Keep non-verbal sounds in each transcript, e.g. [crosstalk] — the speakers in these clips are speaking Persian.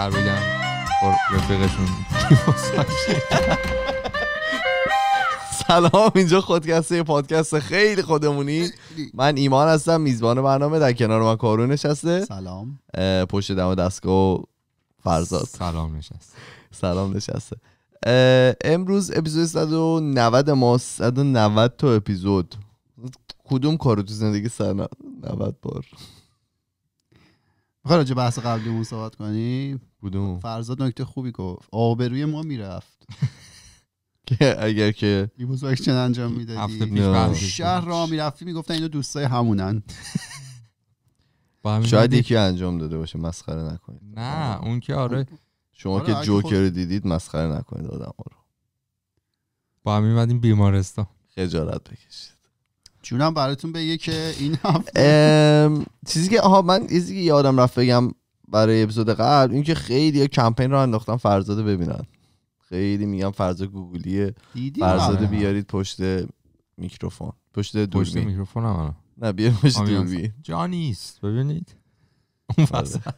در بگم رفیقشون سلام اینجا خودکسته یه پادکست خیلی خودمونی من ایمان هستم میزبان برنامه در کنار من کارون نشسته سلام پشت دم دستگاه و فرزاد سلام نشسته سلام نشسته امروز اپیزود 190 ما 190 تا اپیزود کدوم کارو تو زندگی سر 90 بار میخوای راجع بحث قبلیمون صحبت کنیم کدوم فرزاد نکته خوبی گفت آبروی ما میرفت [laughs] که اگر که این چند انجام میدادی شهر را میرفتی میگفتن اینو دوستای همونن [laughs] شاید یکی انجام داده باشه مسخره نکنید نه اون که آره خب. شما آره، که جوکر دیدید مسخره نکنید آدم رو با هم میمدیم بیمارستان خجالت بکشید جونم براتون بگه که این [laughs] چیزی که آها من چیزی یادم رفت بگم برای اپیزود قبل اینکه خیلی کمپین رو انداختن فرزاد ببینن خیلی میگم فرزاد گوگلیه فرزاد بیارید پشت میکروفون پشت دوربین پشت میکروفون هم نه بیا پشت دوربین جا ببینید [laughs] اون آره. وسط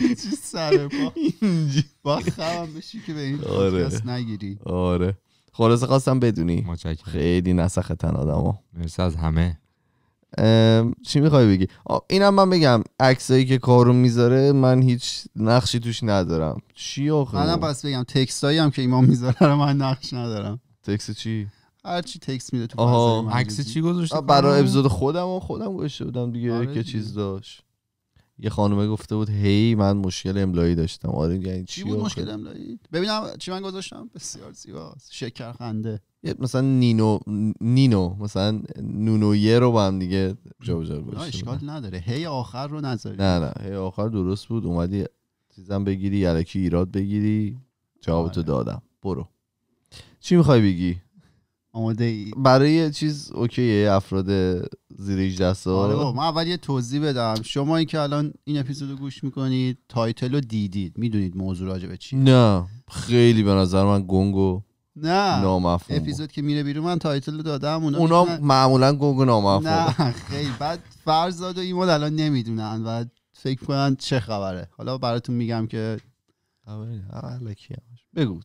چی سره با خبم بشی که به این پادکست آره. نگیری آره خلاصه خواستم بدونی خیلی نسخه تن ها مرسی از همه چی میخوای بگی اینم من بگم عکسایی که کارو میذاره من هیچ نقشی توش ندارم چی آخه منم پس بگم تکستایی هم که ایمان میذاره من نقش ندارم تکست چی هر چی تکست میده تو عکس چی گذاشته برای اپیزود خودم و خودم گذاشته بودم دیگه آره که چیز داشت یه خانومه گفته بود هی من مشکل املایی داشتم آره یعنی چی بود مشکل املایی ببینم چی من گذاشتم بسیار زیباست شکر خنده مثلا نینو نینو مثلا نونویه رو با هم دیگه جا نه اشکال نداره هی آخر رو نذاری نه نه هی آخر درست بود اومدی چیزم بگیری یلکی ایراد بگیری جوابتو آره. دادم برو چی میخوای بگی آماده ای... برای چیز اوکیه افراد زیر 18 سال آره من اول یه توضیح بدم شما این که الان این اپیزودو گوش میکنید تایتل رو دیدید میدونید موضوع راجبه نه خیلی به نظر من گنگو نه نامفهوم اپیزود که میره بیرون من تایتل دادم اونا, اونا معمولا گوگو نامفهوم نه خیلی بعد فرض و ایمان الان نمیدونن و فکر کنن چه خبره حالا براتون میگم که بگو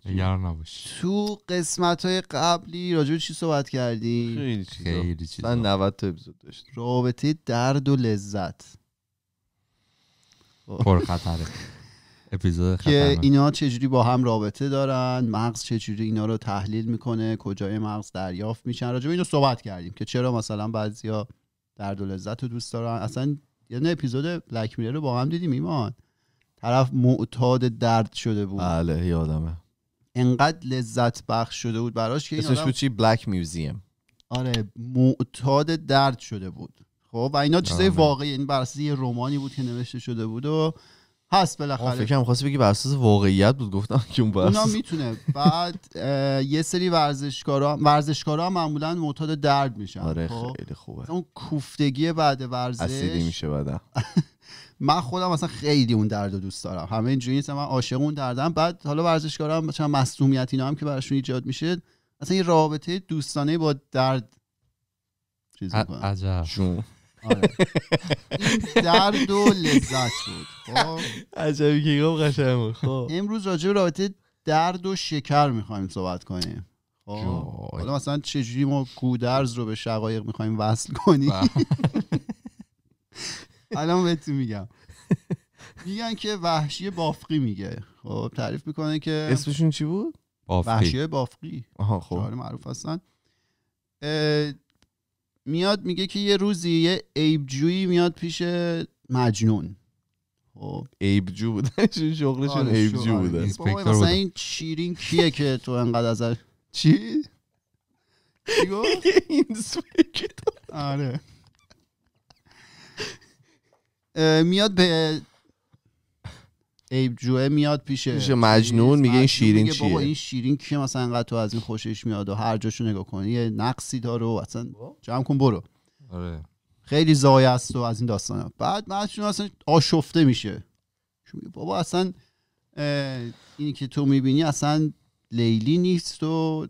تو قسمت های قبلی راجع چی صحبت کردی؟ خیلی چیزا خیلی من 90 تا اپیزود داشت رابطه درد و لذت پرخطره که اینا چجوری با هم رابطه دارن مغز چجوری اینا رو تحلیل میکنه کجای مغز دریافت میشن راجع به اینو صحبت کردیم که چرا مثلا بعضیا درد و لذت رو دوست دارن اصلا یه یعنی اپیزود بلک میره رو با هم دیدیم ایمان طرف معتاد درد شده بود بله یادمه انقدر لذت بخش شده بود براش که اسمش بود چی بلک میوزیم آره معتاد درد شده بود خب و اینا چیزای آره. واقعی این یعنی بر یه رمانی بود که نوشته شده بود و هست بالاخره فکرم خواستی بگی بر اساس واقعیت بود گفتم که اون اونا میتونه بعد یه سری ورزشکارا ورزشکارا معمولا معتاد درد میشن آره خب؟ خیلی خوبه اون کوفتگی بعد ورزش اسیدی میشه بعد [laughs] من خودم اصلا خیلی اون درد رو دوست دارم همه اینجوری نیست من عاشق اون دردم بعد حالا ورزشکارا هم چند مصونیت اینا هم که براشون ایجاد میشه اصلا یه رابطه دوستانه با درد چیز عجب آره. [laughs] درد و لذت بود خب. عجبی که گفت قشنگ خب امروز راجع به رابطه درد و شکر میخوایم صحبت کنیم خب. حالا مثلا چجوری ما گودرز رو به شقایق میخوایم وصل کنیم بله. [laughs] الان بهتون میگم میگن که وحشی بافقی میگه خب تعریف میکنه که اسمشون چی بود؟ وحشی بافقی آها خب معروف هستن میاد میگه که یه روزی یه جویی میاد پیش مجنون خب عیبجو بودن [laughs] شغلشون آره، عیبجو بودن مثلا این چیرین کیه که تو انقدر ازش چی چی [laughs] آره میاد به عیب جوه میاد پیشه پیش مجنون میگه این شیرین میگه چیه بابا این شیرین کیه مثلا انقدر تو از این خوشش میاد و هر جاشو نگاه کنی یه نقصی داره و اصلا جمع کن برو آره. خیلی زایه است از این ها بعد مجنون اصلا آشفته میشه بابا اصلا اینی که تو میبینی اصلا لیلی نیست و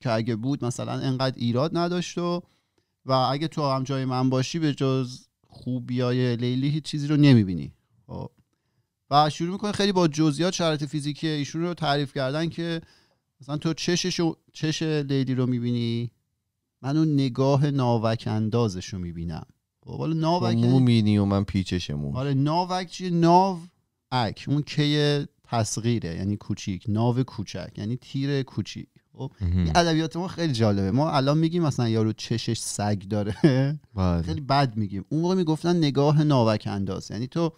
که اگه بود مثلا انقدر ایراد نداشت و و اگه تو هم جای من باشی به جز خوبیای لیلی هیچ چیزی رو نمیبینی خب. شروع میکنه خیلی با جزئیات شرایط فیزیکی ایشون رو تعریف کردن که مثلا تو چشش و چش لیلی رو میبینی من اون نگاه ناوک اندازش رو میبینم خب حالا ناوک خب، مومینی یعنی- و من پیچشمون آره ناوک چیه ناو اک اون کی تصغیره یعنی کوچیک ناو کوچک یعنی تیر کوچیک خب، این ادبیات ما خیلی جالبه ما الان میگیم مثلا یارو چشش سگ داره بله. خیلی بد میگیم اون موقع میگفتن نگاه ناوک انداز یعنی تو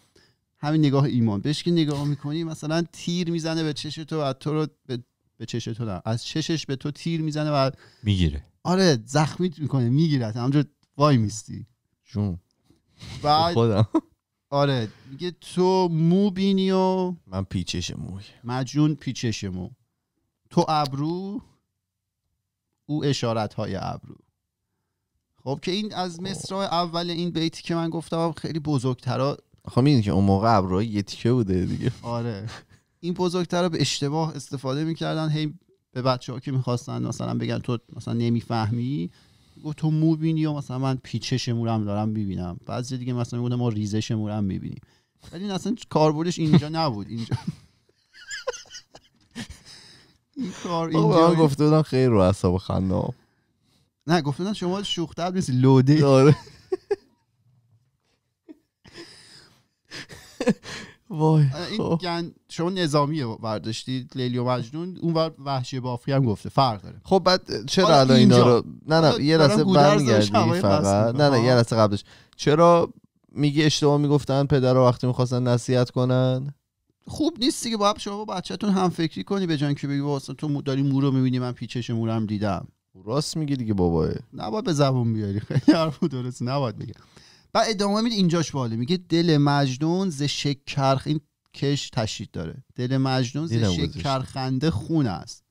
همین نگاه ایمان بهش که نگاه میکنی مثلا تیر میزنه به چش تو و تو رو به, به چش تو نه. از چشش به تو تیر میزنه و میگیره آره زخمی میکنه میگیره همجور وای میستی جون بعد آره میگه تو مو بینی و من پیچش موی مجون پیچش مو تو ابرو او اشارت های ابرو خب که این از خب. مصرهای اول این بیتی که من گفتم خیلی بزرگترا خب میدونی که اون موقع ابروهای یه تیکه بوده دیگه آره این بزرگتر رو به اشتباه استفاده میکردن هی به بچه ها که میخواستن مثلا بگن تو مثلا نمیفهمی گفت تو مو بینی یا مثلا من پیچش مورم دارم میبینم بعضی دیگه مثلا میگونه ما ریزش مورم میبینیم ولی این اصلا کاربردش اینجا نبود اینجا این کار اینجا گفته بودم خیلی رو اعصاب خنده نه گفتن شما شوخ نیست لوده آره. [laughs] وای این گن... خب. یعنی شما نظامی برداشتی لیلی و مجنون اون بر وحشی بافی هم گفته فرق داره خب بعد چرا الان اینا رو نه نه یه لحظه برمیگردی فقط نه نه یه لحظه قبلش چرا میگی اشتباه میگفتن پدر رو وقتی میخواستن نصیحت کنن خوب نیست دیگه باید شما با بچهتون هم فکری کنی به جان که بگی واسه تو داری مو رو میبینی من پیچش مورم دیدم راست میگی دیگه باباه نباید به زبون بیاری خیلی حرفو درست نباید بگم و ادامه میده اینجاش باله میگه دل مجنون ز شکرخ این کش تشدید داره دل مجنون ز شکرخنده خون است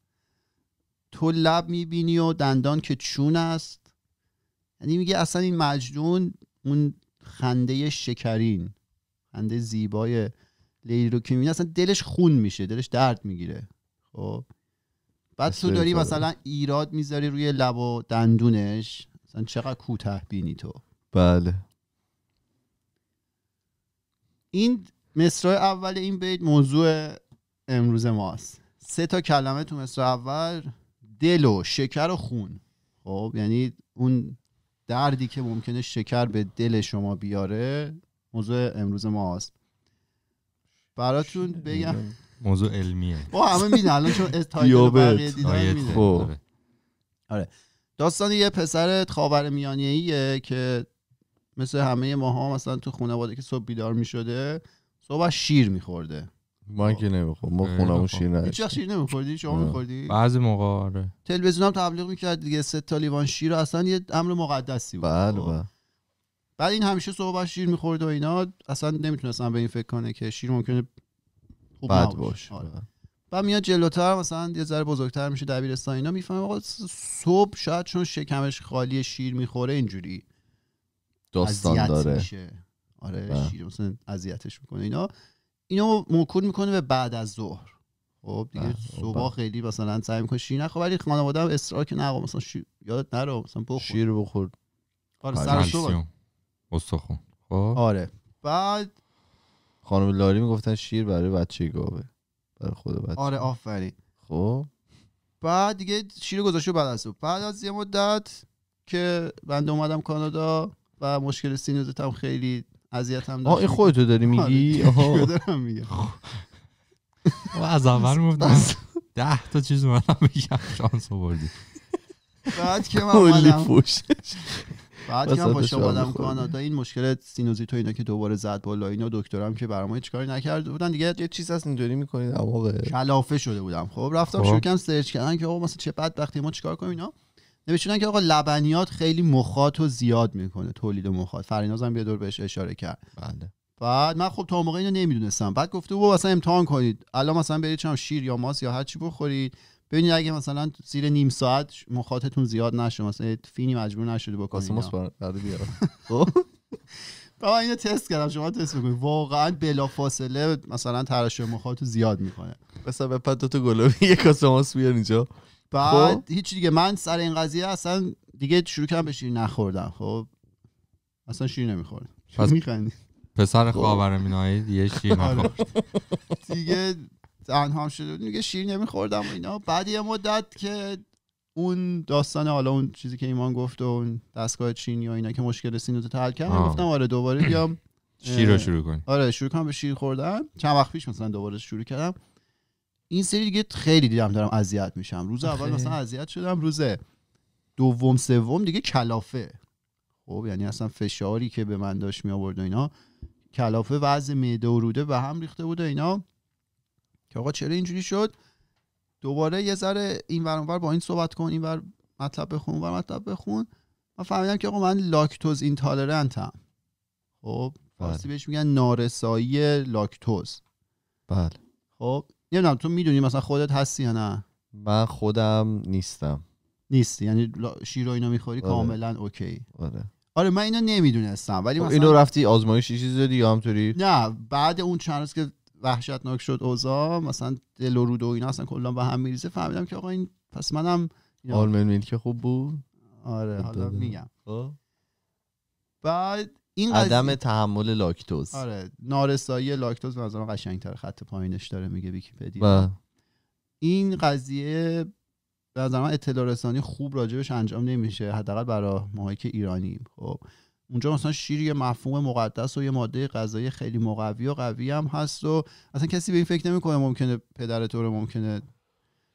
تو لب میبینی و دندان که چون است یعنی میگه اصلا این مجنون اون خنده شکرین خنده زیبای لیلی رو که اصلا دلش خون میشه دلش درد میگیره خب بعد تو داری مثلا ایراد میذاری روی لب و دندونش مثلا چقدر کوتاه بینی تو بله این مصرع اول این بیت موضوع امروز ماست سه تا کلمه تو مصرع اول دل و شکر و خون خب یعنی اون دردی که ممکنه شکر به دل شما بیاره موضوع امروز ماست براتون بگم موضوع علمیه با خب، همه میدن الان چون خب. آره داستان یه پسر خاور میانیه که مثل همه ماها مثلا تو خانواده که صبح بیدار میشده صبح شیر میخورده من که نمیخورم ما اون شیر نداشت هیچ شیر نمیخوردی شما میخوردی بعضی موقع آره تلویزیون هم تبلیغ میکرد دیگه سه تا لیوان شیر اصلا یه امر مقدسی بود بله بله بعد این همیشه صبح شیر میخورد و اینا اصلا نمیتونستم به این فکر کنه که شیر ممکنه خوب بد باشه آره. بعد میاد جلوتر مثلا یه ذره بزرگتر میشه دبیرستان اینا میفهمه آقا صبح شاید چون شکمش خالی شیر میخوره اینجوری داستان داره میشه. آره بله. شیر مثلا اذیتش میکنه اینا اینو موکول میکنه به بعد از ظهر خب دیگه بله، خب، صبح بله. خیلی مثلا سعی میکنه شیر نخوره ولی خانواده هم اصرار که نه مثلا شیر یادت نره مثلا بخور شیر بخور آره سر استخون خب آره بعد خانم لاری میگفتن شیر برای بچه گاوه برای خود بچه آره آفرین خب بعد دیگه شیر گذاشته بعد از بعد از یه مدت که بنده اومدم کانادا و مشکل سینوزت هم خیلی اذیت هم داشت آه خودتو داری میگی آره. آها [laughs] میگم [laughs] از اول [laughs] گفتم ده تا چیز هم میگم شانس بردی بعد که من بعد که من با شما کانادا این مشکل سینوزیت و اینا که دوباره زد بالا اینا دکترم که برام هیچ کاری نکرد بودن دیگه یه چیز از اینطوری میکنید اما کلافه شده بودم خب رفتم خب. شروع سرچ کردن که آقا مثلا چه بدبختی ما چیکار کنیم اینا نوشتن که آقا لبنیات خیلی مخاط و زیاد میکنه تولید مخاط فریناز هم یه دور بهش اشاره کرد بله بعد من خب تا موقع اینو نمیدونستم بعد گفته بابا مثلا امتحان کنید الان مثلا برید چم شیر یا ماس یا هر چی بخورید ببینید اگه مثلا زیر نیم ساعت مخاطتون زیاد نشه مثلا فینی مجبور نشده با کاسه ماس بعد بیارم [laughs] خب. اینو تست کردم شما تست بکنید واقعا بلا فاصله مثلا تراش مخاطو زیاد میکنه مثلا به پد تو گلوی یک کاسه ماس بیار اینجا خب. بعد هیچ دیگه من سر این قضیه اصلا دیگه شروع کردم به شیر نخوردم خب اصلا شیر نمیخوردم پس [laughs] میخندی پسر خب. خاورمیانه یه شیر [laughs] آره. نخورد [laughs] دیگه تنها شده بود میگه شیر نمیخوردم و اینا بعد یه مدت که اون داستان حالا اون چیزی که ایمان گفت و اون دستگاه چینی و اینا که مشکل سینو رو حل کردم گفتم آره دوباره بیام [clears throat] شیر رو شروع آره شروع کنم به شیر خوردن چند وقت پیش مثلا دوباره شروع کردم این سری دیگه خیلی دیدم دارم اذیت میشم روز اول مثلا اذیت شدم روز دوم سوم دیگه کلافه خب یعنی اصلا فشاری که به من داشت می آورد و اینا کلافه وضع معده و روده به هم ریخته بود و اینا که آقا چرا اینجوری شد دوباره یه ذره این ور با این صحبت کن این ور مطلب بخون و مطلب بخون من فهمیدم که آقا من لاکتوز هم خب فارسی بله. بهش میگن نارسایی لاکتوز بله خب نمیدونم تو میدونی مثلا خودت هستی یا نه من خودم نیستم نیست. یعنی شیر و اینا میخوری آره. کاملا اوکی آره آره من اینو نمیدونستم ولی خب، مثلا اینو رفتی آزمایش چیزی دادی یا همطوری نه بعد اون چند روز که وحشتناک شد اوزا مثلا دل و رود و اینا اصلا کلا به هم میریزه فهمیدم که آقا این پس منم آلمن که خوب بود آره حالا خب. میگم خب. بعد این عدم تحمل لاکتوز آره نارسایی لاکتوز از قشنگتر خط پایینش داره میگه ویکی‌پدیا این قضیه به نظر من اطلاع رسانی خوب راجبش انجام نمیشه حداقل برای ماهایی که ایرانیم خب اونجا مثلا شیر یه مفهوم مقدس و یه ماده غذایی خیلی مقوی و قوی هم هست و اصلا کسی به این فکر نمیکنه ممکنه پدرت رو ممکنه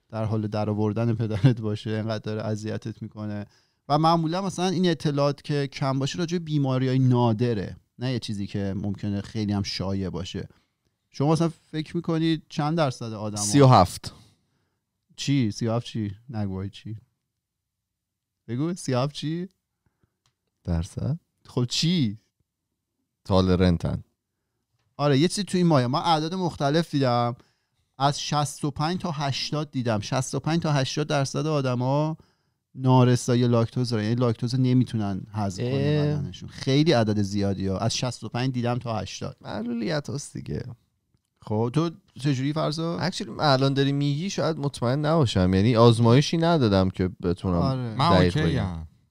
در حال درآوردن پدرت باشه اینقدر داره اذیتت میکنه و معمولا مثلا این اطلاعات که کم باشه راجع بیماری های نادره نه یه چیزی که ممکنه خیلی هم شایع باشه شما مثلا فکر میکنید چند درصد آدم ها... سی و هفت چی؟ سی و هفت چی؟ نگوهای چی؟ بگو سی هفت چی؟ درصد؟ خب چی؟ تالرنتن آره یه چیزی تو این مایه من اعداد مختلف دیدم از 65 تا 80 دیدم 65 تا 80 درصد آدما نارسایی لاکتوز دارن یعنی لاکتوز نمیتونن هضم کنن خیلی عدد زیادی ها از 65 دیدم تا 80 معلولیت هست دیگه خب تو چجوری فرضا اکچولی الان داری میگی شاید مطمئن نباشم یعنی آزمایشی ندادم که بتونم آره. من اوکی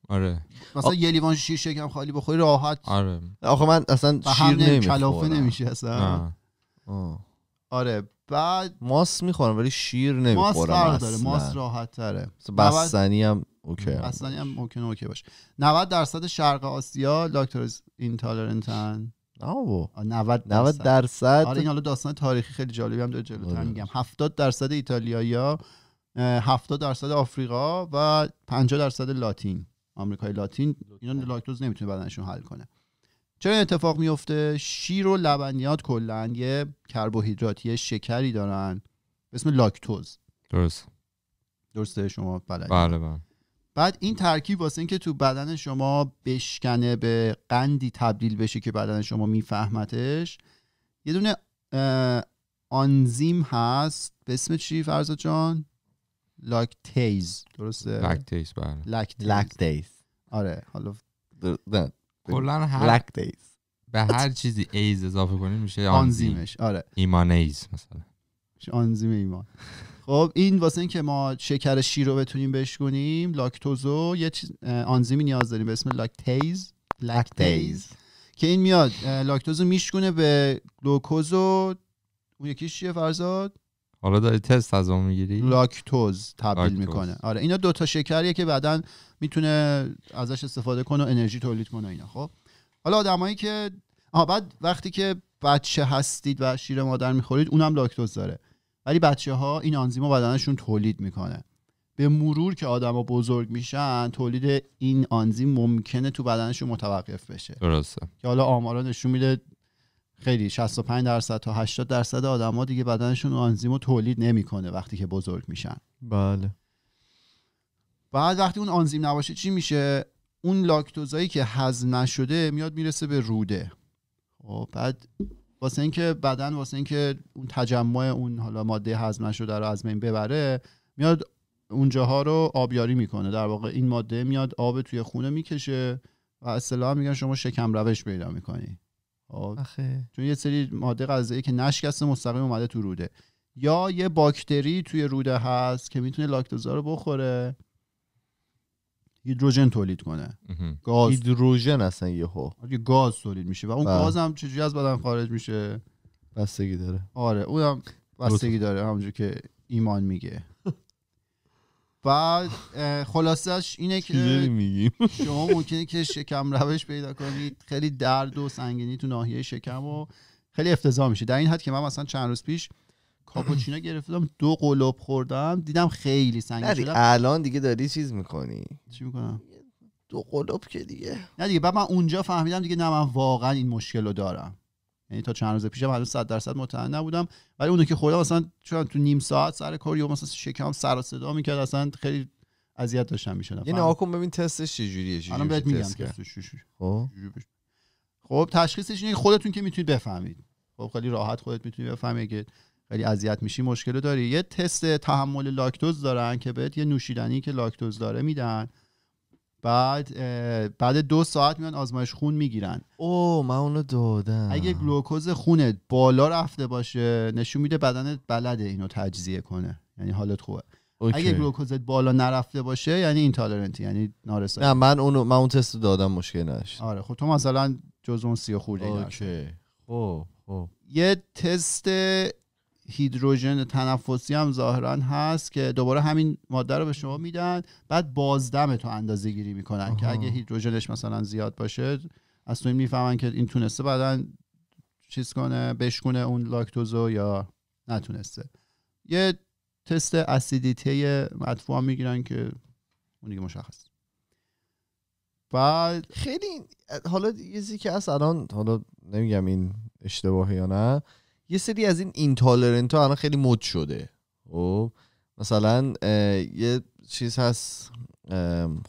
آره مثلا آ... یه لیوان شیر شکم خالی بخوری راحت آره آخه من اصلا شیر نمیخورم کلافه نمیشه اصلا آه. آره بعد ماس میخورم ولی شیر نمیخورم ماس داره ماس راحت تره بستنی هم اوکی بستنی هم اوکی اوکی باشه 90 درصد شرق آسیا لاکتوز اینتالرنتن آو 90 90 درصد آره این حالا داستان تاریخی خیلی جالبی هم داره جلوتر آره. میگم 70 درصد ایتالیایی‌ها 70 درصد آفریقا و 50 درصد لاتین آمریکای لاتین اینا لاکتوز نمیتونه بدنشون حل کنه چرا این اتفاق میفته شیر و لبنیات کلا یه کربوهیدراتی شکری دارن به اسم لاکتوز درست درسته شما بله بله بعد این ترکیب واسه اینکه تو بدن شما بشکنه به قندی تبدیل بشه که بدن شما میفهمتش یه دونه آنزیم هست به اسم چی فرزا جان لاکتیز درسته لاکتیز بله لاکتیز آره حالا کلا هر به هر چیزی ایز اضافه کنیم میشه آنزیمش آره ایمانیز مثلا آنزیم ایمان خب این واسه که ما شکر شیر رو بتونیم بشکنیم لاکتوزو یه چیز آنزیمی نیاز داریم به اسم لاکتیز لاکتیز که این میاد لاکتوزو میشکونه به گلوکوز اون یکیش چیه فرزاد حالا داری تست از اون میگیری لاکتوز تبدیل میکنه آره اینا دوتا شکریه که بعدا میتونه ازش استفاده کنه و انرژی تولید کنه اینا خب حالا آدمایی که آها بعد وقتی که بچه هستید و شیر مادر میخورید اونم لاکتوز داره ولی بچه ها این آنزیما بدنشون تولید میکنه به مرور که آدما بزرگ میشن تولید این آنزیم ممکنه تو بدنشون متوقف بشه درسته که حالا آمارا نشون میده خیلی 65 درصد تا 80 درصد آدما دیگه بدنشون رو تولید نمیکنه وقتی که بزرگ میشن بله بعد وقتی اون آنزیم نباشه چی میشه اون لاکتوزایی که هضم نشده میاد میرسه به روده خب بعد واسه اینکه بدن واسه اینکه اون تجمع اون حالا ماده هضم نشده رو از بین ببره میاد اونجاها رو آبیاری میکنه در واقع این ماده میاد آب توی خونه میکشه و اصطلاحا میگن شما شکم روش پیدا میکنی آخه. چون یه سری ماده غذایی که نشکسته مستقیم اومده تو روده یا یه باکتری توی روده هست که میتونه لاکتوزا رو بخوره هیدروژن تولید کنه گاز هیدروژن اصلا یه آره، یه گاز تولید میشه و اون بله. گاز هم چجوری از بدن خارج میشه بستگی داره آره اون هم بستگی داره همونجور که ایمان میگه [laughs] بعد خلاصش اینه که شما ممکنه که شکم روش پیدا کنید خیلی درد و سنگینی تو ناحیه شکم و خیلی افتضاح میشه در این حد که من مثلا چند روز پیش کاپوچینو [clears throat] گرفتم دو قلوب خوردم دیدم خیلی سنگین شدم الان دیگه داری چیز میکنی چی میکنم دو قلوب که دیگه نه دیگه بعد من اونجا فهمیدم دیگه نه من واقعا این مشکل رو دارم یعنی تا چند روز پیشم هنوز 100 درصد مطمئن نبودم ولی اونو که خوردم اصلا چون تو نیم ساعت سر کار یا مثلا شکم سر و صدا میکرد اصلا خیلی اذیت داشتم میشدم یعنی آکوم خب ببین تستش جوریه؟ الان بهت میگم خب خب تشخیصش اینه خودتون که میتونید بفهمید خب خیلی راحت خودت میتونی بفهمی که خیلی اذیت میشی مشکل داری یه تست تحمل لاکتوز دارن که بهت یه نوشیدنی که لاکتوز داره میدن بعد بعد دو ساعت میان آزمایش خون میگیرن او من اونو دادم اگه گلوکوز خونت بالا رفته باشه نشون میده بدنت بلده اینو تجزیه کنه یعنی حالت خوبه اوکی. اگه گلوکوزت بالا نرفته باشه یعنی تالرنتی یعنی نارسایی نه من اون من اون تست دادم مشکل نشد آره خب تو مثلا جز اون سی خورده خب، خب. یه تست هیدروژن تنفسی هم ظاهرا هست که دوباره همین ماده رو به شما میدن بعد بازدم تو اندازه گیری میکنن که اگه هیدروژنش مثلا زیاد باشه از تو میفهمن که این تونسته بعدا چیز کنه بشکونه اون لاکتوزو یا نتونسته یه تست اسیدیته مدفوع میگیرن که اون دیگه مشخص بعد خیلی حالا یه که از الان حالا نمیگم این اشتباهی یا نه یه سری از این اینتالرنت ها الان خیلی مد شده او خب، مثلا یه چیز هست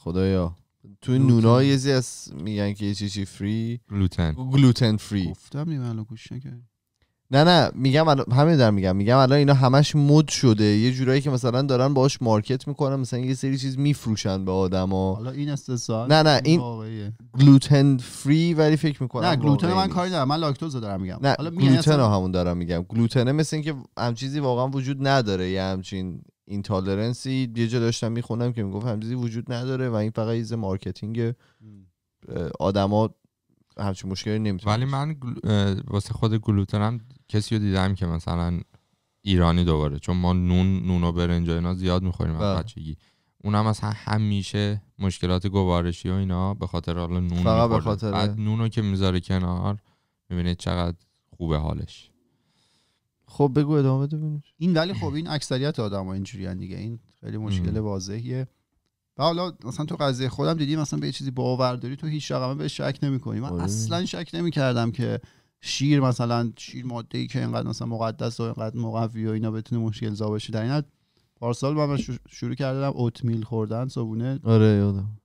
خدایا توی نونا یه از میگن که یه چیزی فری گلوتن گلوتن فری گفتم این الان گوش نه نه میگم همین دارم میگم میگم الان اینا همش مد شده یه جورایی که مثلا دارن باش مارکت میکنن مثلا یه سری چیز میفروشن به آدما حالا این استثنا نه نه این واقعیه گلوتن فری ولی فکر میکنم نه گلوتن من کاری دارم من لاکتوز دارم میگم نه حالا گلوتن اصلا... همون دارم میگم گلوتن مثل اینکه هم چیزی واقعا وجود نداره یه همچین این تالرنسی یه جا داشتم میخونم که میگفت همچیزی وجود نداره و این فقط یه مارکتینگ آدما همچین مشکلی نمیتونه ولی من واسه خود گلوتن هم کسی رو دیدم که مثلا ایرانی دوباره چون ما نون نون و برنج و اینا زیاد میخوریم از بله. بچگی اونم مثلا همیشه مشکلات گوارشی و اینا به خاطر حالا نون به خاطر بعد نونو که میذاره کنار میبینید چقدر خوبه حالش خب بگو ادامه بده این ولی خب این اکثریت آدم ها اینجوری دیگه این خیلی مشکل واضحیه و حالا مثلا تو قضیه خودم دیدی مثلا به چیزی باور داری تو هیچ رقمه به شک نمی‌کنی من آره. اصلا شک نمیکردم که شیر مثلا شیر ماده ای که اینقدر مثلا مقدس و اینقدر مقوی و اینا بتونه مشکل زا بشه در این حد پارسال من شروع کردم اوت میل خوردن صبونه آره یادم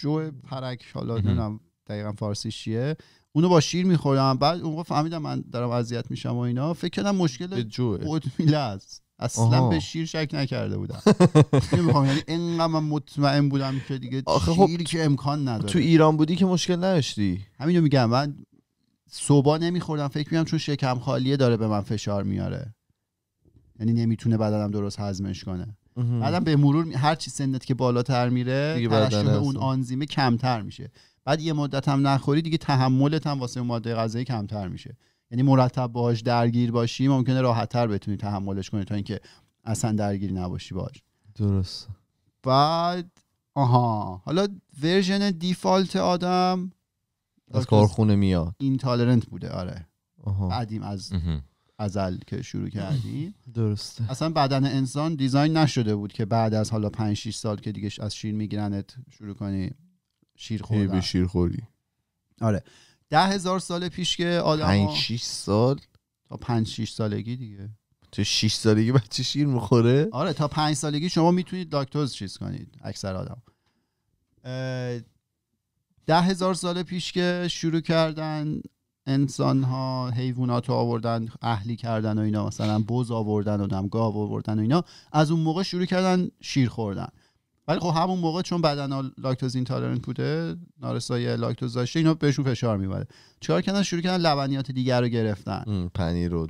جو پرک حالا نمیدونم دقیقا فارسی اونو با شیر میخوردم بعد اون فهمیدم من دارم اذیت میشم و اینا فکر کردم مشکل جو اوت میل است اصلا به شیر شک نکرده بودم نمیخوام یعنی انقدر من مطمئن بودم که دیگه شیر خب که امکان نداره تو ایران بودی که مشکل نداشتی همینو میگم من صبح نمیخوردم فکر میکنم چون شکم خالیه داره به من فشار میاره یعنی نمیتونه بدنم درست هضمش کنه بعدم به مرور هر چی سنت که بالاتر میره ترشح اون آنزیمه کمتر میشه بعد یه مدت هم نخوری دیگه تحملت هم واسه ماده غذایی کمتر میشه یعنی مرتب باهاش درگیر باشی ممکنه راحتتر بتونی تحملش کنی تا اینکه اصلا درگیری نباشی باش درست بعد آها حالا ورژن دیفالت آدم از کارخونه میاد این تالرنت بوده آره قدیم از ازل که شروع کردیم درسته اصلا بدن انسان دیزاین نشده بود که بعد از حالا 5 6 سال که دیگه از شیر میگیرنت شروع کنی شیر خوردن به شیر خوری آره ده هزار سال پیش که آدم 5 6 سال تا 5 6 سالگی دیگه تو 6 سالگی بچه شیر میخوره آره تا 5 سالگی شما میتونید لاکتوز چیز کنید اکثر آدم ده هزار سال پیش که شروع کردن انسان ها حیوانات رو آوردن اهلی کردن و اینا مثلا بز آوردن و گاو آوردن و اینا از اون موقع شروع کردن شیر خوردن ولی خب همون موقع چون بدن لاکتوز تالرنت بوده نارسایی لاکتوز داشته اینا بهشون فشار میبره چیکار کردن شروع کردن لبنیات دیگر رو گرفتن پنیر رو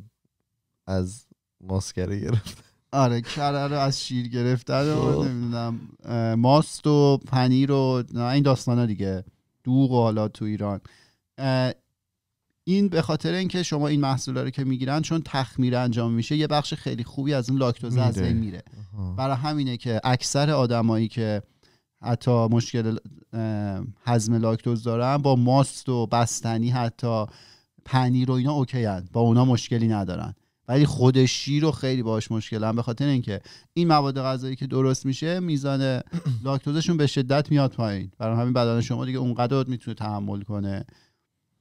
از ماسکره گرفتن آره کره رو از شیر گرفتن و خب. نمیدونم ماست و پنیر و این ها دیگه دوغ و حالا تو ایران این به خاطر اینکه شما این محصولا رو که میگیرن چون تخمیر انجام میشه یه بخش خیلی خوبی از اون لاکتوز از بین میره برای همینه که اکثر آدمایی که حتی مشکل هضم لاکتوز دارن با ماست و بستنی حتی پنیر و اینا اوکی هن. با اونا مشکلی ندارن ولی خود شیر رو خیلی باهاش مشکل هم به خاطر اینکه این مواد غذایی که درست میشه میزان [clears throat] لاکتوزشون به شدت میاد پایین برای همین بدن شما دیگه اونقدر میتونه تحمل کنه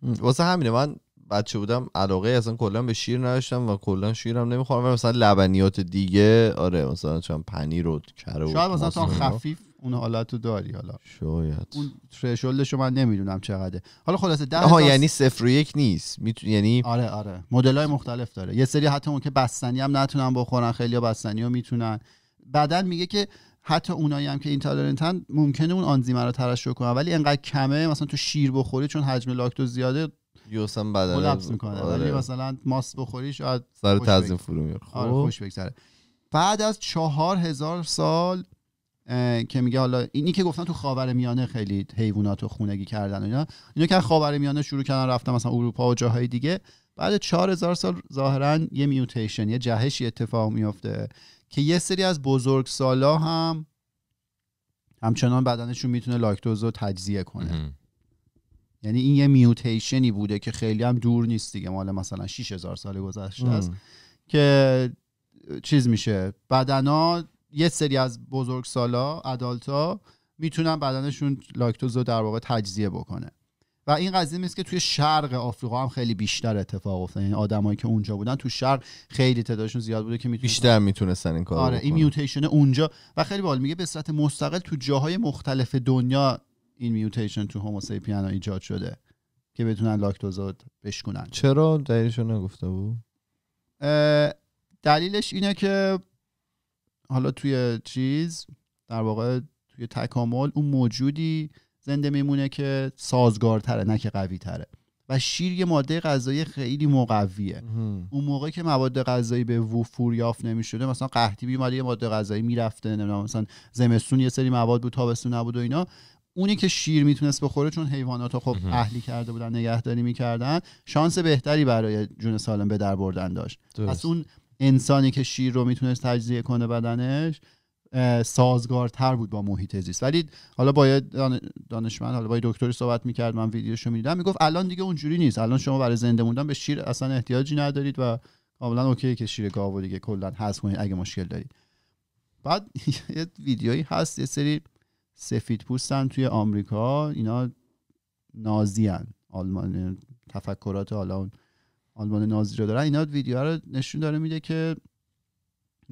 واسه همینه من بچه بودم علاقه اصلا کلا به شیر نداشتم و کلا شیرم نمیخورم مثلا لبنیات دیگه آره مثلا چون پنیر و کره شاید مثلا خفیف اون حالت رو داری حالا شاید اون ترشولدش من نمیدونم چقدره حالا خلاصه ده آها یعنی صفر و یک نیست میتون... یعنی آره آره مدل های مختلف داره یه سری حتی اون که بستنی هم نتونن بخورن خیلی بستنی رو میتونن بعدن میگه که حتی اونایی هم که اینتالرنتن ممکنه اون آنزیما رو ترشح کنه ولی انقدر کمه مثلا تو شیر بخوری چون حجم لاکتوز زیاده یوسم بدن کلاپس میکنه آره. ولی مثلا ماست بخوری شاید سر تظیم فرو میره خب. خوش بگذره بعد از چهار هزار سال که میگه حالا اینی که گفتن تو خاور میانه خیلی حیوانات رو خونگی کردن اینا اینا که خاور میانه شروع کردن رفتن مثلا اروپا و جاهای دیگه بعد 4000 سال ظاهرا یه میوتیشن یه جهشی اتفاق میفته که یه سری از بزرگسالا هم همچنان بدنشون میتونه لاکتوز رو تجزیه کنه یعنی این یه میوتیشنی بوده که خیلی هم دور نیست دیگه مال مثلا 6000 سال گذشته است که چیز میشه بدنا یه سری از بزرگسالا ادالتا میتونن بدنشون لاکتوز در واقع تجزیه بکنه و این قضیه نیست که توی شرق آفریقا هم خیلی بیشتر اتفاق افتاد این یعنی آدمایی که اونجا بودن تو شرق خیلی تعدادشون زیاد بوده که میتونن بیشتر میتونستن این کار آره این میوتیشن اونجا و خیلی بال میگه به صورت مستقل تو جاهای مختلف دنیا این میوتیشن تو هوموسیپین ایجاد شده که بتونن لاکتوز بشکنن چرا دلیلش نگفته بود دلیلش اینه که حالا توی چیز در واقع توی تکامل اون موجودی زنده میمونه که سازگارتره نه که قوی تره و شیر یه ماده غذایی خیلی مقویه اون موقع که مواد غذایی به وفور یافت نمیشده مثلا قحطی بیماری یه ماده غذایی میرفته نمیدونم مثلا زمستون یه سری مواد بود تابستون نبود و اینا اونی که شیر میتونست بخوره چون حیوانات خب اهلی کرده بودن نگهداری میکردن شانس بهتری برای جون سالم به در بردن داشت پس اون انسانی که شیر رو میتونست تجزیه کنه بدنش سازگارتر بود با محیط زیست ولی حالا باید دانشمند حالا باید دکتری صحبت میکرد من ویدیوش رو میدیدم میگفت الان دیگه اونجوری نیست الان شما برای زنده موندن به شیر اصلا احتیاجی ندارید و کاملا اوکی که شیر گاو دیگه کلا حذف کنید اگه مشکل دارید بعد [laughs] یه ویدیویی هست یه سری سفید پوستن توی آمریکا اینا نازیان آلمان تفکرات حالا اون آلمان نازی رو دارن اینا ویدیو رو نشون داره میده که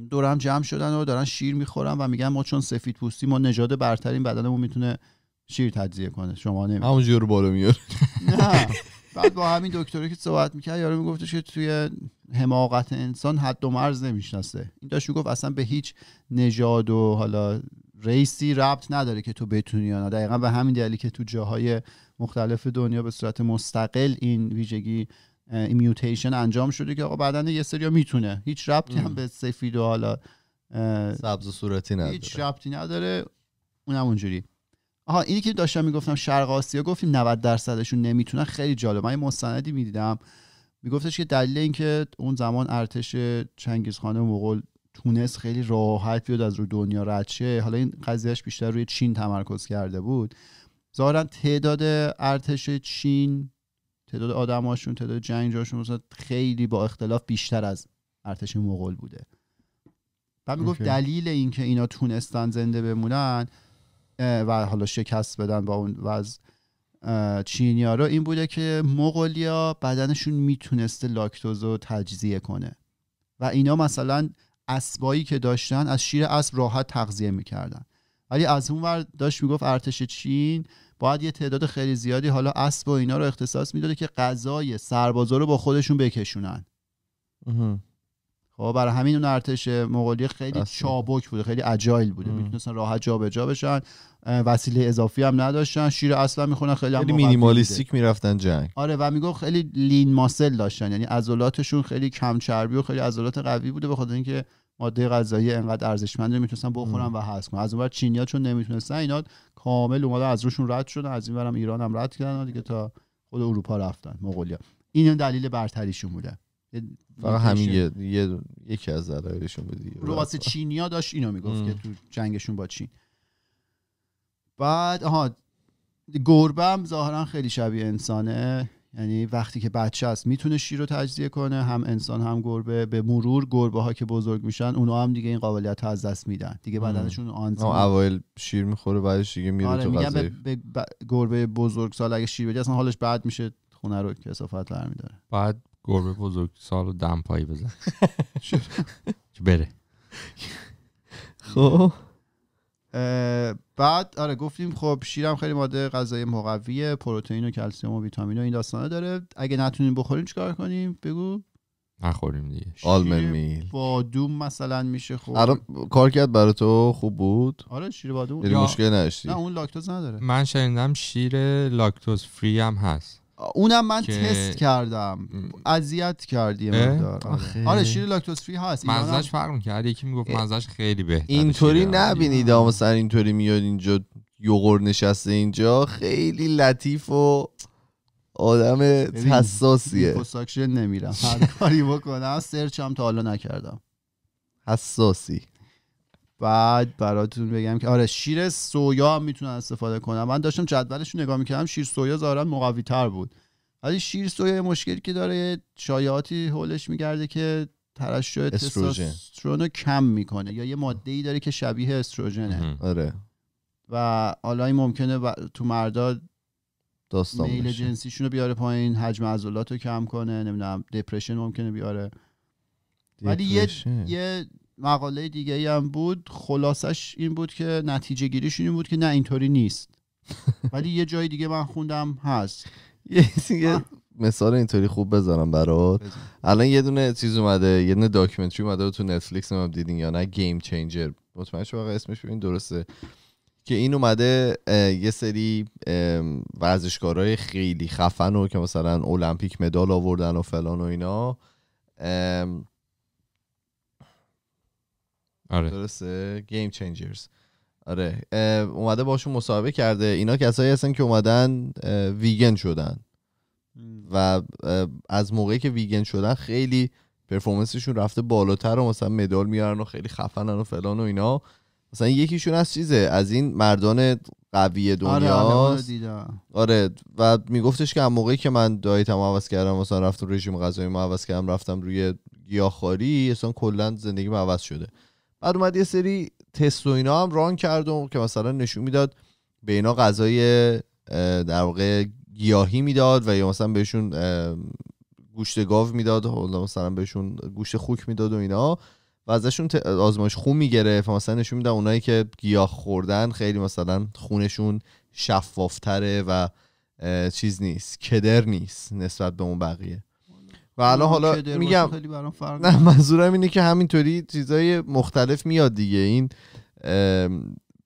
دور هم جمع شدن و دارن شیر میخورن و میگن ما چون سفید پوستی ما نژاد برترین بدنمون میتونه شیر تجزیه کنه شما نمی همونجور بالا میاد بعد با همین دکتری که صحبت میکرد یارو میگفتش که توی حماقت انسان حد و مرز نمیشناسه این داشت میگفت اصلا به هیچ نژاد و حالا ریسی ربط نداره که تو بتونی یا نه دقیقا به همین دلیلی که تو جاهای مختلف دنیا به صورت مستقل این ویژگی این انجام شده که آقا بعدا یه سریا میتونه هیچ ربطی هم به سفید و حالا سبز و صورتی نداره هیچ ربطی نداره اونم اونجوری آها اینی که داشتم میگفتم شرق آسیا گفتیم 90 درصدشون نمیتونن خیلی جالب من یه مستندی میدیدم میگفتش که دلیل اینکه اون زمان ارتش چنگیزخان مغول تونست خیلی راحت بیاد از رو دنیا رد شه حالا این قضیهش بیشتر روی چین تمرکز کرده بود ظاهرا تعداد ارتش چین تعداد آدماشون تعداد جنگجاشون مثلا خیلی با اختلاف بیشتر از ارتش مغول بوده و میگفت دلیل اینکه اینا تونستن زنده بمونن و حالا شکست بدن با اون وز چینیا رو این بوده که مغولیا بدنشون میتونسته لاکتوز رو تجزیه کنه و اینا مثلا اسبایی که داشتن از شیر اسب راحت تغذیه میکردن ولی از اون ور داشت میگفت ارتش چین باید یه تعداد خیلی زیادی حالا اسب و اینا رو اختصاص میداده که غذای سربازا رو با خودشون بکشونن خب برای همین اون ارتش مغولی خیلی چابک بوده خیلی اجایل بوده میتونستن راحت جابجا بشن وسیله اضافی هم نداشتن شیر اصلا میخونن خیلی, خیلی مینیمالیستیک میرفتن جنگ آره و میگو خیلی لین ماسل داشتن یعنی عضلاتشون خیلی کم چربی و خیلی عضلات قوی بوده بخاطر اینکه ماده غذایی انقدر ارزشمند رو میتونستن بخورن و حذف کنن از اون چینیا چون نمیتونستن اینا کامل اومده از روشون رد شدن از این برم ایران هم رد کردن دیگه تا خود اروپا رفتن مغولیا این دلیل برتریشون بوده فقط همین یه،, یکی از دلایلشون بود دیگه چینیا داشت اینو میگفت که تو جنگشون با چین بعد آها گربه هم ظاهرا خیلی شبیه انسانه یعنی وقتی که بچه است میتونه شیر رو تجزیه کنه هم انسان هم گربه به مرور گربه ها که بزرگ میشن اونا هم دیگه این قابلیت ها از دست میدن دیگه بدنشون آن. اوایل شیر میخوره بعدش دیگه میره آره، تو گربه بزرگ سال اگه شیر بده اصلا حالش بد میشه خونه رو کسافت برمی میداره بعد گربه بزرگ سال رو دمپایی بزن [laughs] [laughs] بره خب بعد آره گفتیم خب شیرم خیلی ماده غذایی مقویه پروتئین و کلسیم و ویتامین و این داستانا داره اگه نتونیم بخوریم چیکار کنیم بگو نخوریم دیگه آلمن میل بادوم مثلا میشه خب آره کار کرد برای تو خوب بود آره شیر بادوم مشکل نداشتی نه اون لاکتوز نداره من شنیدم شیر لاکتوز فری هم هست اونم من تست کردم اذیت کردی آره. آره شیر لاکتوز فری هست مزهش فرق میکرد یکی میگفت مزهش خیلی بهتره اینطوری آره. نبینید اما سر اینطوری میاد اینجا یوغور نشسته اینجا خیلی لطیف و آدم حساسیه نمیرم هر کاری بکنم سرچ هم تا حالا نکردم حساسی بعد براتون بگم که آره شیر سویا هم میتونن استفاده کنن من داشتم جدولش رو نگاه میکردم شیر سویا ظاهرا مقوی تر بود ولی شیر سویا مشکلی که داره شایعاتی حولش میگرده که ترشح استروژن رو کم میکنه یا یه ماده ای داره که شبیه استروژنه آره و حالا این ممکنه تو مردا داستان میل جنسیشون رو بیاره پایین حجم عضلات رو کم کنه نمیدونم دپرشن ممکنه بیاره ولی یه, یه مقاله دیگه ای هم بود خلاصش این بود که نتیجه گیریش این بود که نه اینطوری نیست [laughs] ولی یه جای دیگه من خوندم هست یه مثال اینطوری خوب بذارم برات الان یه دونه چیز اومده یه دونه داکیومنتری اومده تو نتفلیکس هم دیدین یا نه گیم چنجر مطمئن شو اسمش این درسته که این اومده یه سری ورزشکارای خیلی خفن و که مثلا المپیک مدال آوردن و فلان و اینا آره. درسته گیم چنجرز آره اومده باشون مصاحبه کرده اینا کسایی هستن که اومدن ویگن شدن و از موقعی که ویگن شدن خیلی پرفورمنسشون رفته بالاتر و مثلا مدال میارن و خیلی خفنن و فلان و اینا مثلا یکیشون از چیزه از این مردان قوی آره، آره، دنیا آره, آره و میگفتش که از موقعی که من دایتم عوض کردم مثلا رفتم رژیم غذایی عوض کردم رفتم روی گیاهخواری اصلا کلا زندگی عوض شده بعد اومد یه سری تست و اینا هم ران و که مثلا نشون میداد به اینا غذای در واقع گیاهی میداد و یا مثلا بهشون گوشت گاو میداد مثلا بهشون گوشت خوک میداد و اینا و ازشون آزمایش خون میگرفت مثلا نشون میداد اونایی که گیاه خوردن خیلی مثلا خونشون شفافتره و چیز نیست کدر نیست نسبت به اون بقیه و حالا حالا میگم نه منظورم اینه که همینطوری چیزای مختلف میاد دیگه این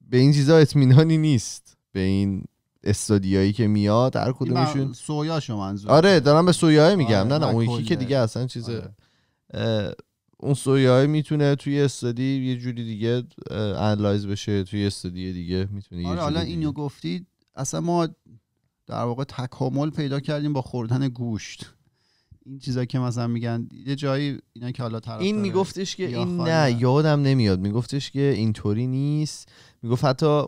به این چیزا اطمینانی نیست به این استادیایی که میاد هر کدومشون شما منظور آره دارم به سویا میگم آره، نه نه اون یکی که دیگه اصلا چیز آره. اون سویا میتونه توی استادی یه جوری دیگه انالایز بشه توی استادی دیگه میتونه آره حالا اینو گفتید اصلا ما در واقع تکامل پیدا کردیم با خوردن گوشت این چیزا که مثلا میگن یه جایی اینا که حالا طرف این میگفتش که این نه یادم نمیاد میگفتش که اینطوری نیست میگفت حتی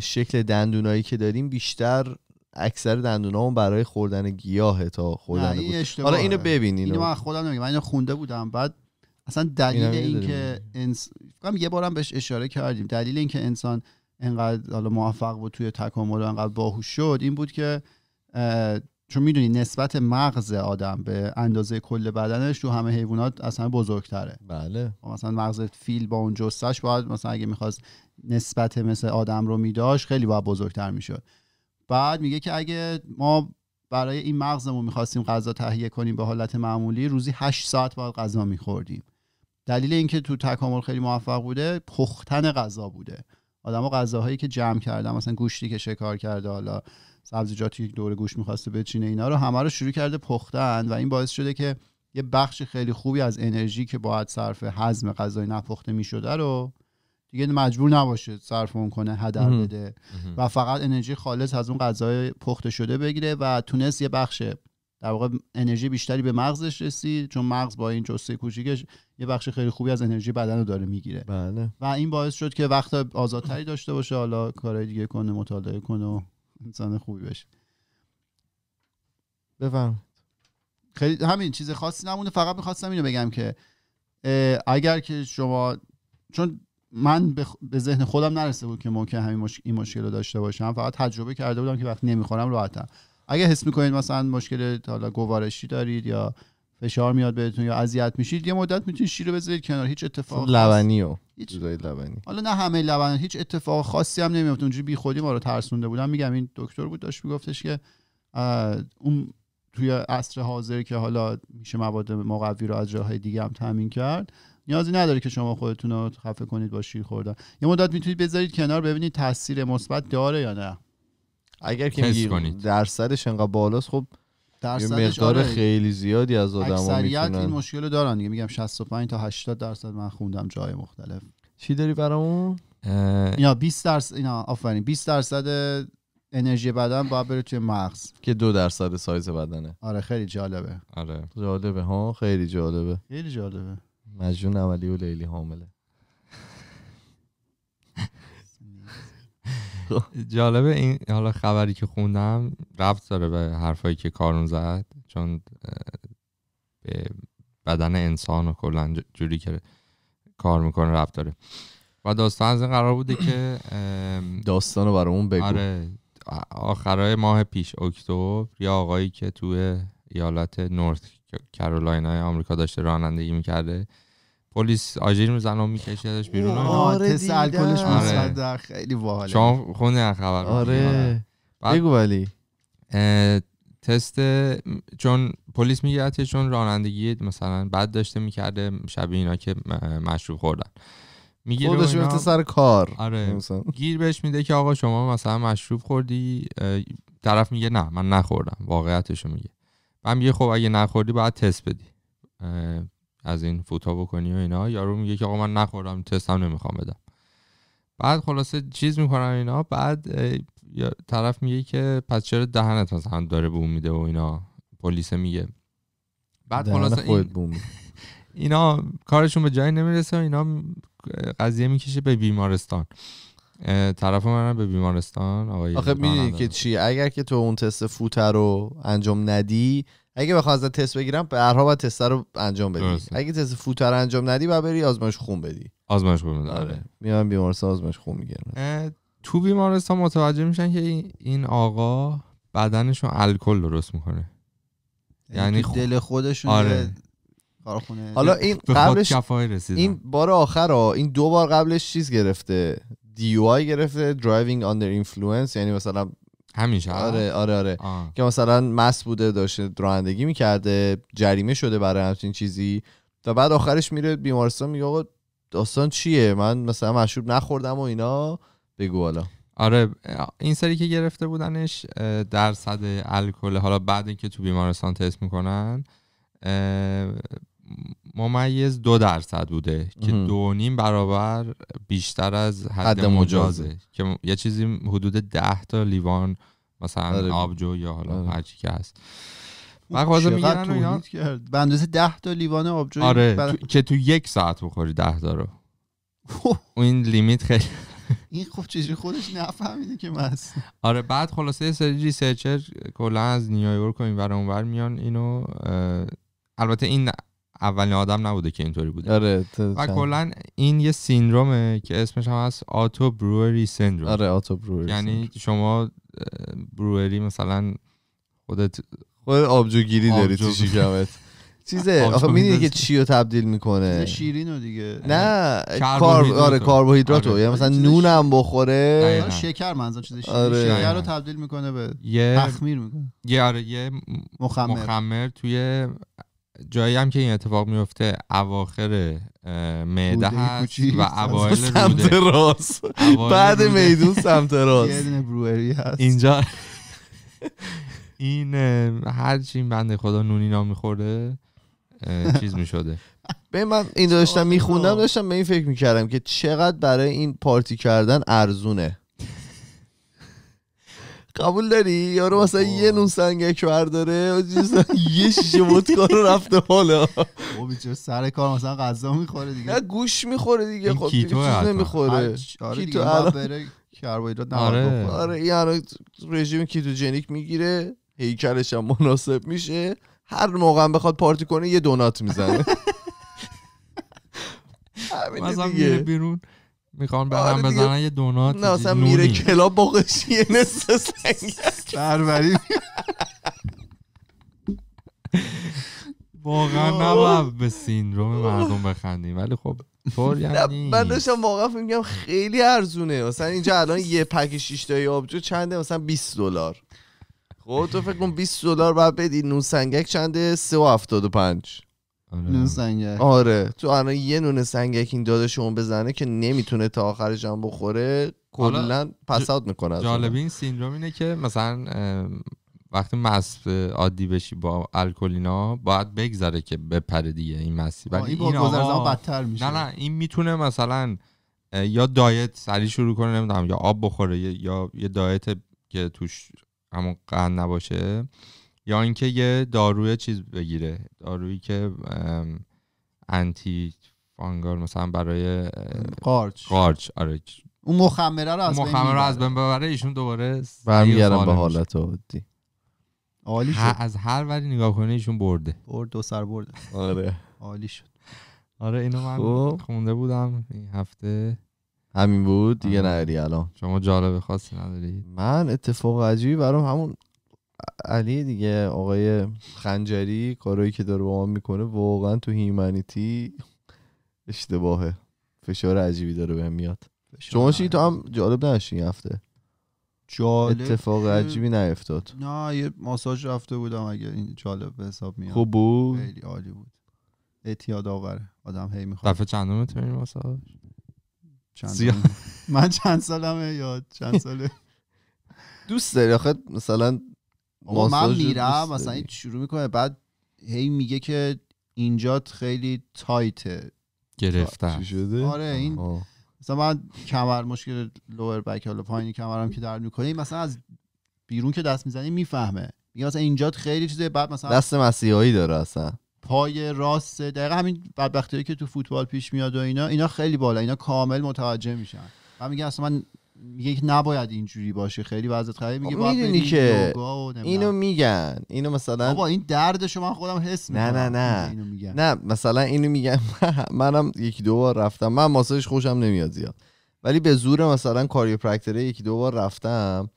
شکل دندونایی که داریم بیشتر اکثر دندونامون برای خوردن گیاه تا خوردن این حالا اینو ببین اینو من خودم من اینو خونده بودم بعد اصلا دلیل این, که انس... یه بارم بهش اشاره کردیم دلیل این که انسان انقدر حالا موفق بود توی تکامل و انقدر باهوش شد این بود که چون میدونی نسبت مغز آدم به اندازه کل بدنش تو همه حیوانات اصلا بزرگتره بله خب مثلا مغز فیل با اون جستش باید مثلا اگه میخواست نسبت مثل آدم رو میداشت خیلی باید بزرگتر میشد بعد میگه که اگه ما برای این مغزمون میخواستیم غذا تهیه کنیم به حالت معمولی روزی 8 ساعت باید غذا میخوردیم دلیل اینکه تو تکامل خیلی موفق بوده پختن غذا بوده آدما غذاهایی که جمع کردن مثلا گوشتی که شکار کرده حالا سبزیجاتی که دور گوش میخواسته بچینه اینا رو همه رو شروع کرده پختن و این باعث شده که یه بخش خیلی خوبی از انرژی که باید صرف هضم غذای نپخته میشده رو دیگه مجبور نباشه صرف اون کنه هدر بده و فقط انرژی خالص از اون غذای پخته شده بگیره و تونست یه بخش در واقع انرژی بیشتری به مغزش رسید چون مغز با این جسته کوچیکش یه بخش خیلی خوبی از انرژی بدن رو داره میگیره بله. و این باعث شد که وقت آزادتری داشته باشه حالا کارهای دیگه کنه مطالعه کنه و انسان خوبی بشه بفرمایید خیلی همین چیز خاصی نمونه فقط میخواستم اینو بگم که اگر که شما چون من به ذهن خودم نرسه بود که ممکن همین مش... این مشکل رو داشته باشم فقط تجربه کرده بودم که وقتی نمیخورم راحتم اگه حس میکنید مثلا مشکل حالا گوارشی دارید یا فشار میاد بهتون یا اذیت میشید یه مدت میتونید شیر بذارید کنار هیچ اتفاق لبنی و هیچ لبنی حالا نه همه لبن هیچ اتفاق خاصی هم نمیفته اونجوری خودی ما رو ترسونده بودم میگم این دکتر بود داشت میگفتش که اون توی عصر حاضر که حالا میشه مواد مقوی رو از جاهای دیگه هم تامین کرد نیازی نداره که شما خودتون رو خفه کنید با شیر خوردن یه مدت میتونید بذارید کنار ببینید تاثیر مثبت داره یا نه اگر که میگی درصدش انقدر بالاست خب درصدش مقدار آره خیلی زیادی از آدم اکثریت این مشکل رو دارن دیگه میگم 65 تا 80 درصد من خوندم جای مختلف چی داری برامون اینا 20 درصد اینا آفرین 20 درصد انرژی بدن باید بره توی مغز که دو درصد سایز بدنه آره خیلی جالبه آره جالبه ها خیلی جالبه خیلی جالبه مجنون اولی و لیلی حامله [laughs] جالبه این حالا خبری که خوندم رفت داره به حرفایی که کارون زد چون به بدن انسان و کلا جوری که کار میکنه رفت داره و داستان از این قرار بوده که داستان رو برامون بگو آره آخرای ماه پیش اکتبر یا آقایی که توی ایالت نورت کارولاینا آمریکا داشته رانندگی میکرده پلیس آژیر و میکشه ازش بیرون آره،, آره تست الکلش آره. خیلی باحاله شما خونه خبر آره, آره. بگو ولی تست چون پلیس میگه چون رانندگی مثلا بد داشته میکرده شبیه اینا که مشروب خوردن میگه خودش میفته سر کار آره مثلا. گیر بهش میده که آقا شما مثلا مشروب خوردی طرف میگه نه من نخوردم واقعیتشو میگه من میگه خب اگه نخوردی باید تست بدی از این فوتا بکنی و اینا یارو میگه که آقا من نخورم تستم نمیخوام بدم بعد خلاصه چیز میکنن اینا بعد طرف میگه که پس چرا دهنت هم داره بوم میده و اینا پلیس میگه بعد خلاصه این... بوم. [laughs] اینا کارشون به جایی نمیرسه و اینا قضیه میکشه به بیمارستان طرف منم به بیمارستان آقای آخه که چی اگر که تو اون تست فوتر رو انجام ندی اگه بخوام از تست بگیرم به هر باید تست رو انجام بدی اگه تست فوتر انجام ندی و بری آزمایش خون بدی آزمایش خون آره, آره. میام بیمارستان آزمایش خون میگیرم تو بیمارستان متوجه میشن که این آقا بدنشون الکل درست میکنه یعنی, یعنی دل خودشون آره. کارخونه حالا این قبلش این بار آخر ها این دو بار قبلش چیز گرفته دی گرفته درایوینگ آندر اینفلوئنس یعنی مثلا همیشه آره آره آره که مثلا مس بوده داشته رانندگی میکرده جریمه شده برای همچین چیزی و بعد آخرش میره بیمارستان میگه آقا داستان چیه من مثلا مشروب نخوردم و اینا بگو حالا آره این سری که گرفته بودنش درصد الکل حالا بعد اینکه تو بیمارستان تست میکنن ممیز دو درصد بوده که دو نیم برابر بیشتر از حد, حد مجازه. که یه چیزی حدود ده تا لیوان مثلا آره. آبجو یا حالا آره. هرچی که هست من خواهده و به اندازه 10 تا لیوان آبجو آره که تو یک ساعت بخوری 10 تا رو این لیمیت خیلی این خب چیزی خودش نفهمیده که مست آره بعد خلاصه یه سری ریسرچر کلا از نیویورک و اینور اونور میان اینو البته این اولین آدم نبوده که اینطوری بوده آره و کلا این یه سیندرومه که اسمش هم هست آتو بروری سیندروم آره آتو بروری یعنی سندروم. شما بروری مثلا خودت خود آبجوگیری داری تو شکمت [laughs] چیزه آخه میدونی که چی رو تبدیل میکنه رو دیگه نه آره کربوهیدراتو رو آره. یعنی مثلا نونم بخوره آره، شکر منظور چیز شیرین آره. شکر رو تبدیل میکنه به تخمیر میکنه یه آره یه مخمر, مخمر توی جایی هم که این اتفاق میفته اواخر معده هست و اوایل سمت راست بعد میدون سمت راست هست اینجا [laughs] این هر چی این بنده خدا نام میخوره چیز میشده [laughs] به من این داشتم میخوندم داشتم به این فکر میکردم که چقدر برای این پارتی کردن ارزونه قبول داری یارو مثلا یه نون سنگک برداره یه شیشه ودکا رو رفته حالا او بیچاره سر کار مثلا غذا میخوره دیگه نه گوش میخوره دیگه خب چیز نمیخوره آره کیتو بره کربوهیدرات آره آره این رژیم کیتوجنیک میگیره هیکلش هم مناسب میشه هر موقع بخواد پارتی کنه یه دونات میزنه [laughs] مثلا میره بیرون میخوان به آره هم بزنن یه دونات نه اصلا میره کلاب با قشیه نصف سنگ سروری واقعا نباید به سیندروم مردم بخندیم ولی خب من داشتم واقعا میگم خیلی ارزونه مثلا اینجا الان یه پک شیش آبجو چنده مثلا 20 دلار خب تو فکر کن 20 دلار بعد بدی نون سنگک چنده 3.75 آره. نون سنگک آره تو الان یه نون سنگک این داده اون بزنه که نمیتونه تا آخرش هم بخوره کلا پساد میکنه جالب این سیندروم اینه که مثلا وقتی مصرف عادی بشی با الکولینا باید بگذره که بپره دیگه این مسی ولی این, این آقا... بدتر میشه نه نه این میتونه مثلا یا دایت سری شروع کنه نمیدونم یا آب بخوره یا یه دایت که توش همون قند نباشه یا اینکه یه داروی چیز بگیره دارویی که انتی فانگال مثلا برای قارچ قارچ آره اون مخمره رو از بین مخمره از بین ببره ایشون دوباره برمیگردن به حالت عادی عالی شد از هر وری نگاه کنه ایشون برده برد دو سر برد آره عالی شد آره اینو من خب. خونده بودم این هفته همین بود دیگه آره. نداری الان شما جالب خاصی نداری من اتفاق عجیبی برام همون علی دیگه آقای خنجری کارایی که داره با ما میکنه واقعا تو هیمنیتی اشتباهه فشار عجیبی داره بهم میاد شما تو هم جالب نشین هفته جالب اتفاق عجیبی نیفتاد نه یه ماساژ رفته بودم اگه این جالب به حساب میاد خوب بود خیلی عالی بود اعتیاد آوره آدم هی میخواد دفعه چندم تو این ماساژ چند من چند سالمه یاد چند ساله [laughs] دوست داری آخه مثلا آقا من میرم مثلا این شروع میکنه بعد هی میگه که اینجا خیلی تایته گرفته شده؟ آره این آه. مثلا من کمر مشکل لور بک حالا پایین کمرم که درد میکنه مثلا از بیرون که دست میزنی میفهمه میگه مثلا اینجا خیلی چیزه بعد مثلا دست مسیحایی داره اصلا پای راست دقیقا همین بدبختی که تو فوتبال پیش میاد و اینا اینا خیلی بالا اینا کامل متوجه میشن من میگه اصلا من میگه که نباید اینجوری باشه خیلی وضعیت خیلی میگه خب باید که اینو میگن اینو مثلا بابا این دردشو شما خودم حس میکنم نه نه نه میگن. نه مثلا اینو میگن [laughs] منم یکی دو بار رفتم من ماساژ خوشم نمیاد زیاد ولی به زور مثلا کاریوپرکتره یکی دو بار رفتم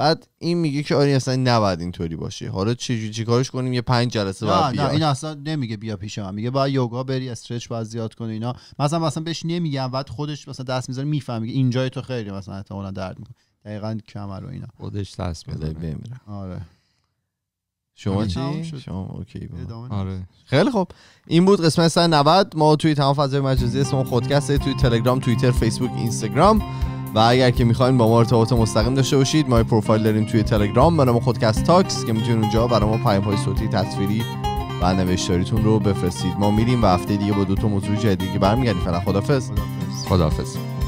بعد این میگه که آره اصلا نباید اینطوری باشه حالا چی کارش کنیم یه پنج جلسه بعد بیا نه این اصلا نمیگه بیا پیش من میگه باید یوگا بری استرچ باید زیاد کنی اینا مثلا مثلا بهش نمیگم بعد خودش مثلا دست میذاره میفهمه میگه اینجای تو خیلی مثلا احتمالاً درد میکنه دقیقاً کمر و اینا خودش دست میذاره بمیره آره شما چی؟ شما اوکی آره. خیلی خوب این بود قسمت 190 ما توی تمام فضای مجازی اسم خودکسته توی تلگرام توییتر فیسبوک اینستاگرام و اگر که میخواین با ما ارتباط مستقیم داشته باشید ما پروفایل داریم توی تلگرام به نام خودکست تاکس که میتونید اونجا برای ما پیام های صوتی تصویری و نوشتاریتون رو بفرستید ما میریم و هفته دیگه با دو تا موضوع جدیدی برمیگردیم فعلا خدافظ خدافظ, خدافظ.